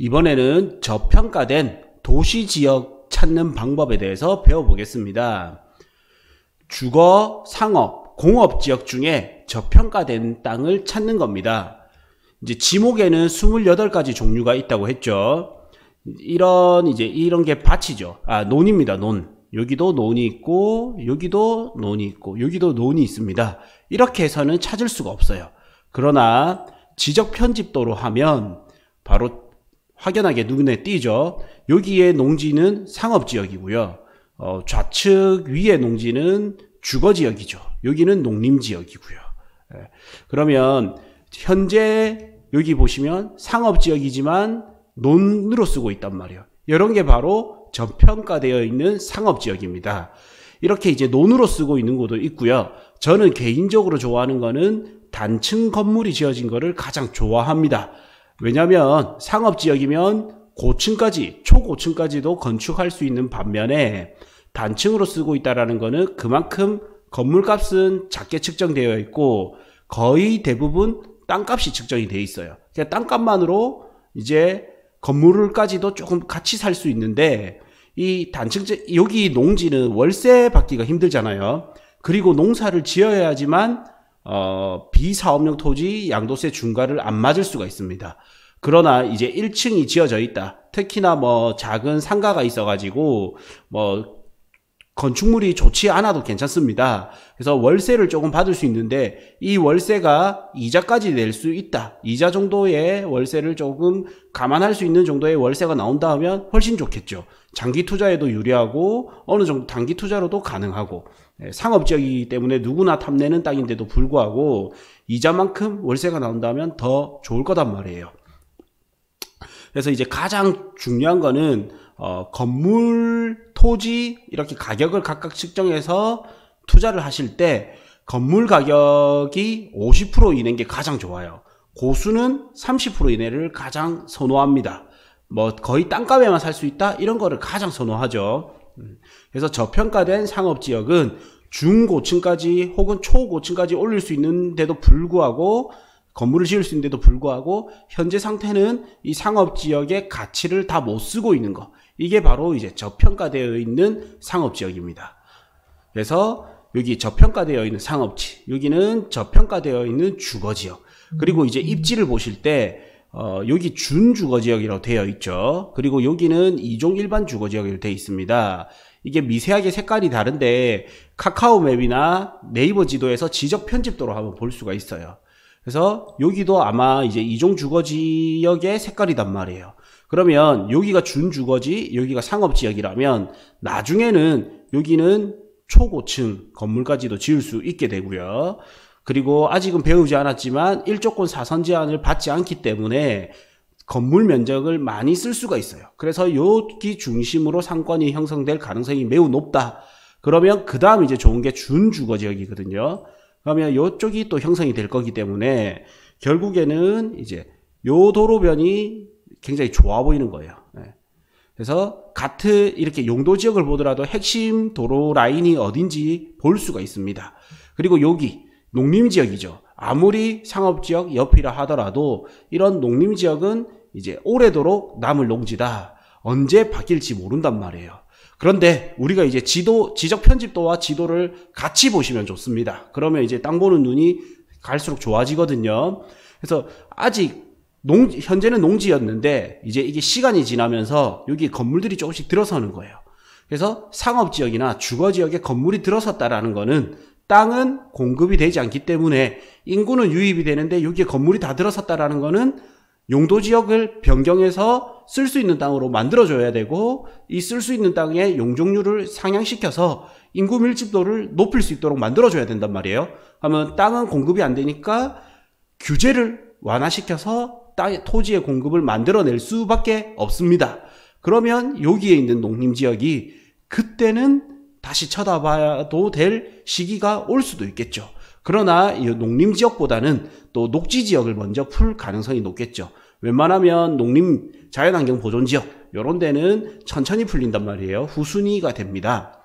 이번에는 저평가된 도시 지역 찾는 방법에 대해서 배워보겠습니다. 주거, 상업, 공업 지역 중에 저평가된 땅을 찾는 겁니다. 이제 지목에는 28가지 종류가 있다고 했죠. 이런 이제 이런 게 밭이죠. 아, 논입니다. 논. 여기도 논이 있고 여기도 논이 있고 여기도 논이 있습니다. 이렇게 해서는 찾을 수가 없어요. 그러나 지적 편집도로 하면 바로 확연하게 눈에 띄죠. 여기에 농지는 상업지역이고요. 어, 좌측 위에 농지는 주거지역이죠. 여기는 농림지역이고요. 예. 그러면 현재 여기 보시면 상업지역이지만 논으로 쓰고 있단 말이에요. 이런 게 바로 저평가되어 있는 상업지역입니다. 이렇게 이제 논으로 쓰고 있는 곳도 있고요. 저는 개인적으로 좋아하는 거는 단층 건물이 지어진 거를 가장 좋아합니다. 왜냐하면 상업지역이면 고층까지 초고층까지도 건축할 수 있는 반면에 단층으로 쓰고 있다라는 것은 그만큼 건물값은 작게 측정되어 있고 거의 대부분 땅값이 측정이 돼 있어요. 그러니까 땅값만으로 이제 건물을까지도 조금 같이 살 수 있는데 이 단층 여기 농지는 월세 받기가 힘들잖아요. 그리고 농사를 지어야지만 어, 비사업용 토지 양도세 중과를 안 맞을 수가 있습니다. 그러나 이제 1층이 지어져 있다. 특히나 뭐 작은 상가가 있어가지고 뭐 건축물이 좋지 않아도 괜찮습니다. 그래서 월세를 조금 받을 수 있는데 이 월세가 이자까지 낼 수 있다. 이자 정도의 월세를 조금 감안할 수 있는 정도의 월세가 나온다 하면 훨씬 좋겠죠. 장기 투자에도 유리하고 어느 정도 단기 투자로도 가능하고 예, 상업적이기 때문에 누구나 탐내는 땅인데도 불구하고 이자만큼 월세가 나온다면 더 좋을 거단 말이에요. 그래서 이제 가장 중요한 거는 어, 건물, 토지 이렇게 가격을 각각 측정해서 투자를 하실 때 건물 가격이 50% 이내인 게 가장 좋아요. 고수는 30% 이내를 가장 선호합니다. 뭐 거의 땅값에만 살 수 있다 이런 거를 가장 선호하죠. 음. 그래서 저평가된 상업 지역은 중고층까지 혹은 초고층까지 올릴 수 있는데도 불구하고 건물을 지을 수 있는데도 불구하고 현재 상태는 이 상업 지역의 가치를 다 못 쓰고 있는 거. 이게 바로 이제 저평가되어 있는 상업 지역입니다. 그래서 여기 저평가되어 있는 상업지, 여기는 저평가되어 있는 주거 지역. 그리고 이제 입지를 보실 때 어, 여기 준 주거 지역이라고 되어 있죠. 그리고 여기는 이종 일반 주거 지역으로 되어 있습니다. 이게 미세하게 색깔이 다른데 카카오 맵이나 네이버 지도에서 지적 편집도로 한번 볼 수가 있어요. 그래서 여기도 아마 이제 이종 주거 지역의 색깔이단 말이에요. 그러면 여기가 준 주거지, 여기가 상업 지역이라면 나중에는 여기는 초고층 건물까지도 지을 수 있게 되고요. 그리고 아직은 배우지 않았지만 1조권 사선 제한을 받지 않기 때문에 건물 면적을 많이 쓸 수가 있어요. 그래서 여기 중심으로 상권이 형성될 가능성이 매우 높다. 그러면 그 다음 이제 좋은 게 준주거 지역이거든요. 그러면 이쪽이 또 형성이 될 거기 때문에 결국에는 이제 요 도로변이 굉장히 좋아 보이는 거예요. 예. 그래서 같은 이렇게 용도 지역을 보더라도 핵심 도로 라인이 어딘지 볼 수가 있습니다. 그리고 여기 농림지역이죠. 아무리 상업지역 옆이라 하더라도 이런 농림지역은 이제 오래도록 남을 농지다. 언제 바뀔지 모른단 말이에요. 그런데 우리가 이제 지도, 지적 편집도와 지도를 같이 보시면 좋습니다. 그러면 이제 땅 보는 눈이 갈수록 좋아지거든요. 그래서 아직 농, 현재는 농지였는데 이제 이게 시간이 지나면서 여기 건물들이 조금씩 들어서는 거예요. 그래서 상업 지역이나 주거 지역에 건물이 들어섰다라는 거는 땅은 공급이 되지 않기 때문에 인구는 유입이 되는데 여기에 건물이 다 들어섰다라는 거는 용도 지역을 변경해서 쓸 수 있는 땅으로 만들어줘야 되고 이 쓸 수 있는 땅의 용적률을 상향시켜서 인구 밀집도를 높일 수 있도록 만들어줘야 된단 말이에요. 그러면 땅은 공급이 안 되니까 규제를 완화시켜서 땅, 토지의 공급을 만들어낼 수밖에 없습니다. 그러면 여기에 있는 농림지역이 그때는 다시 쳐다봐도 될 시기가 올 수도 있겠죠. 그러나 이 농림 지역보다는 또 녹지 지역을 먼저 풀 가능성이 높겠죠. 웬만하면 농림 자연환경 보존 지역 요런 데는 천천히 풀린단 말이에요. 후순위가 됩니다.